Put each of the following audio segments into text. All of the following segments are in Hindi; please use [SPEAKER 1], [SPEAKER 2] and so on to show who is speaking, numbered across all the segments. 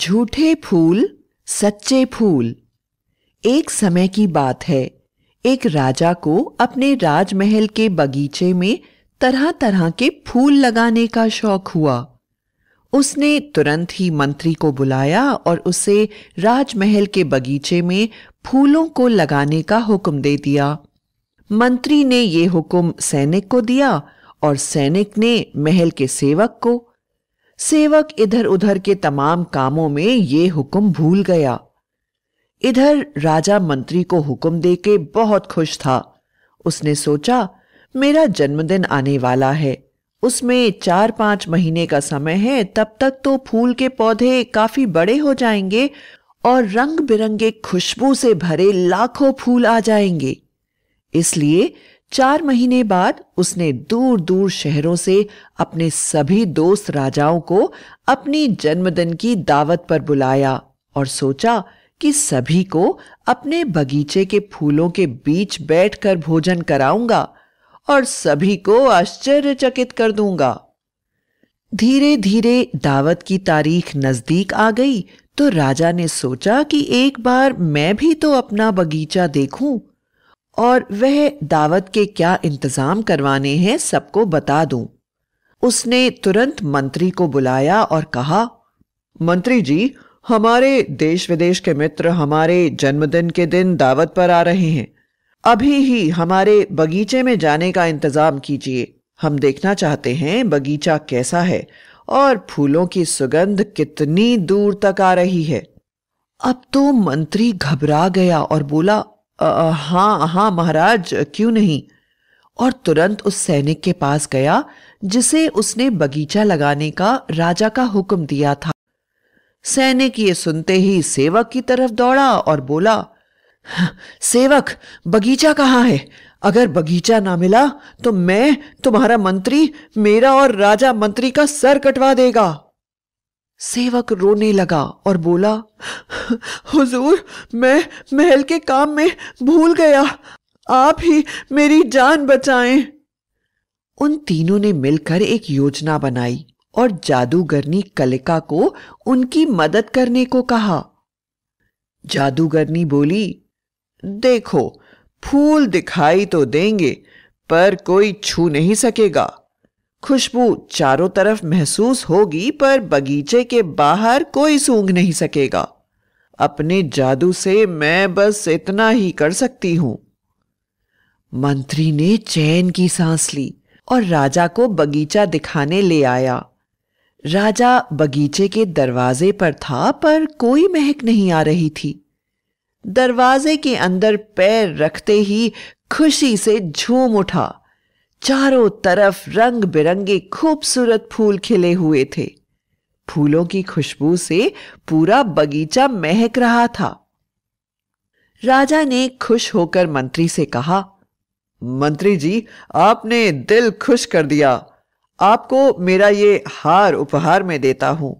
[SPEAKER 1] झूठे फूल सच्चे फूल एक समय की बात है एक राजा को अपने राजमहल के बगीचे में तरह तरह के फूल लगाने का शौक हुआ उसने तुरंत ही मंत्री को बुलाया और उसे राजमहल के बगीचे में फूलों को लगाने का हुक्म दे दिया मंत्री ने ये हुक्म सैनिक को दिया और सैनिक ने महल के सेवक को सेवक इधर उधर के तमाम कामों में ये हुक्म भूल गया इधर राजा मंत्री को हुक्म देके बहुत खुश था उसने सोचा मेरा जन्मदिन आने वाला है उसमें चार पांच महीने का समय है तब तक तो फूल के पौधे काफी बड़े हो जाएंगे और रंग बिरंगे खुशबू से भरे लाखों फूल आ जाएंगे इसलिए चार महीने बाद उसने दूर दूर शहरों से अपने सभी दोस्त राजाओं को अपनी जन्मदिन की दावत पर बुलाया और सोचा कि सभी को अपने बगीचे के फूलों के बीच बैठकर भोजन कराऊंगा और सभी को आश्चर्यचकित कर दूंगा धीरे धीरे दावत की तारीख नजदीक आ गई तो राजा ने सोचा कि एक बार मैं भी तो अपना बगीचा देखूं। और वह दावत के क्या इंतजाम करवाने हैं सबको बता दूं उसने तुरंत मंत्री को बुलाया और कहा मंत्री जी हमारे देश विदेश के मित्र हमारे जन्मदिन के दिन दावत पर आ रहे हैं अभी ही हमारे बगीचे में जाने का इंतजाम कीजिए हम देखना चाहते हैं बगीचा कैसा है और फूलों की सुगंध कितनी दूर तक आ रही है अब तो मंत्री घबरा गया और बोला हाँ हाँ महाराज क्यों नहीं और तुरंत उस सैनिक के पास गया जिसे उसने बगीचा लगाने का राजा का हुक्म दिया था सैनिक ये सुनते ही सेवक की तरफ दौड़ा और बोला हाँ, सेवक बगीचा कहाँ है अगर बगीचा ना मिला तो मैं तुम्हारा मंत्री मेरा और राजा मंत्री का सर कटवा देगा सेवक रोने लगा और बोला हुजूर मैं महल के काम में भूल गया आप ही मेरी जान बचाएं। उन तीनों ने मिलकर एक योजना बनाई और जादूगरनी कलिका को उनकी मदद करने को कहा जादूगरनी बोली देखो फूल दिखाई तो देंगे पर कोई छू नहीं सकेगा खुशबू चारों तरफ महसूस होगी पर बगीचे के बाहर कोई सूंघ नहीं सकेगा अपने जादू से मैं बस इतना ही कर सकती हूं मंत्री ने चैन की सांस ली और राजा को बगीचा दिखाने ले आया राजा बगीचे के दरवाजे पर था पर कोई महक नहीं आ रही थी दरवाजे के अंदर पैर रखते ही खुशी से झूम उठा चारों तरफ रंग बिरंगे खूबसूरत फूल खिले हुए थे फूलों की खुशबू से पूरा बगीचा महक रहा था राजा ने खुश होकर मंत्री से कहा मंत्री जी आपने दिल खुश कर दिया आपको मेरा ये हार उपहार में देता हूं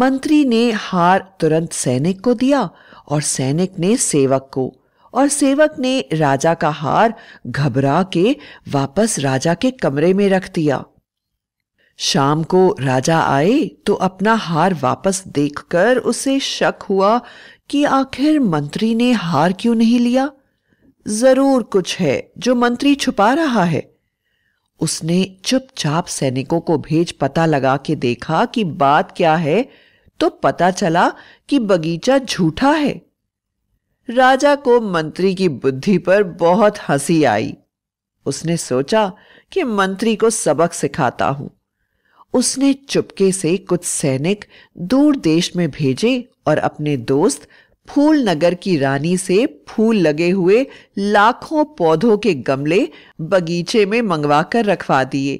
[SPEAKER 1] मंत्री ने हार तुरंत सैनिक को दिया और सैनिक ने सेवक को और सेवक ने राजा का हार घबरा के वापस राजा के कमरे में रख दिया शाम को राजा आए तो अपना हार वापस देखकर उसे शक हुआ कि आखिर मंत्री ने हार क्यों नहीं लिया जरूर कुछ है जो मंत्री छुपा रहा है उसने चुपचाप सैनिकों को भेज पता लगा के देखा कि बात क्या है तो पता चला कि बगीचा झूठा है राजा को मंत्री की बुद्धि पर बहुत हंसी आई उसने सोचा कि मंत्री को सबक सिखाता हूं उसने चुपके से कुछ सैनिक दूर देश में भेजे और अपने दोस्त फूल नगर की रानी से फूल लगे हुए लाखों पौधों के गमले बगीचे में मंगवा कर रखवा दिए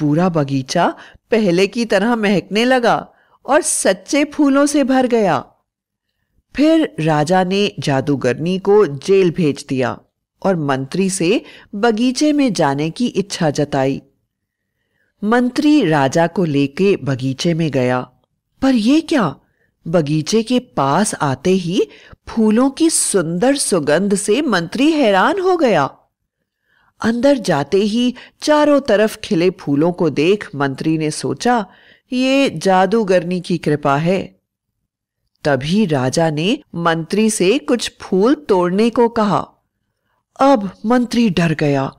[SPEAKER 1] पूरा बगीचा पहले की तरह महकने लगा और सच्चे फूलों से भर गया फिर राजा ने जादूगरनी को जेल भेज दिया और मंत्री से बगीचे में जाने की इच्छा जताई मंत्री राजा को लेके बगीचे में गया पर यह क्या बगीचे के पास आते ही फूलों की सुंदर सुगंध से मंत्री हैरान हो गया अंदर जाते ही चारों तरफ खिले फूलों को देख मंत्री ने सोचा ये जादूगरनी की कृपा है तभी राजा ने मंत्री से कुछ फूल तोड़ने को कहा अब मंत्री डर गया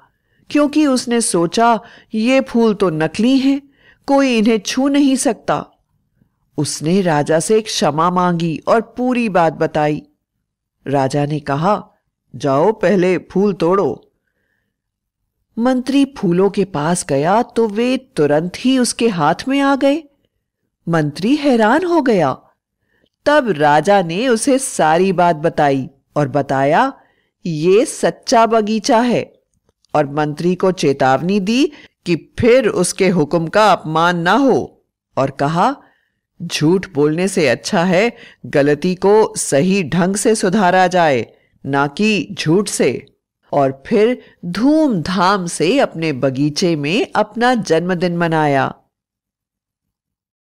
[SPEAKER 1] क्योंकि उसने सोचा ये फूल तो नकली हैं कोई इन्हें छू नहीं सकता उसने राजा से एक क्षमा मांगी और पूरी बात बताई राजा ने कहा जाओ पहले फूल तोड़ो मंत्री फूलों के पास गया तो वे तुरंत ही उसके हाथ में आ गए मंत्री हैरान हो गया तब राजा ने उसे सारी बात बताई और बताया ये सच्चा बगीचा है और मंत्री को चेतावनी दी कि फिर उसके हुक्म का अपमान ना हो और कहा झूठ बोलने से अच्छा है गलती को सही ढंग से सुधारा जाए ना कि झूठ से और फिर धूमधाम से अपने बगीचे में अपना जन्मदिन मनाया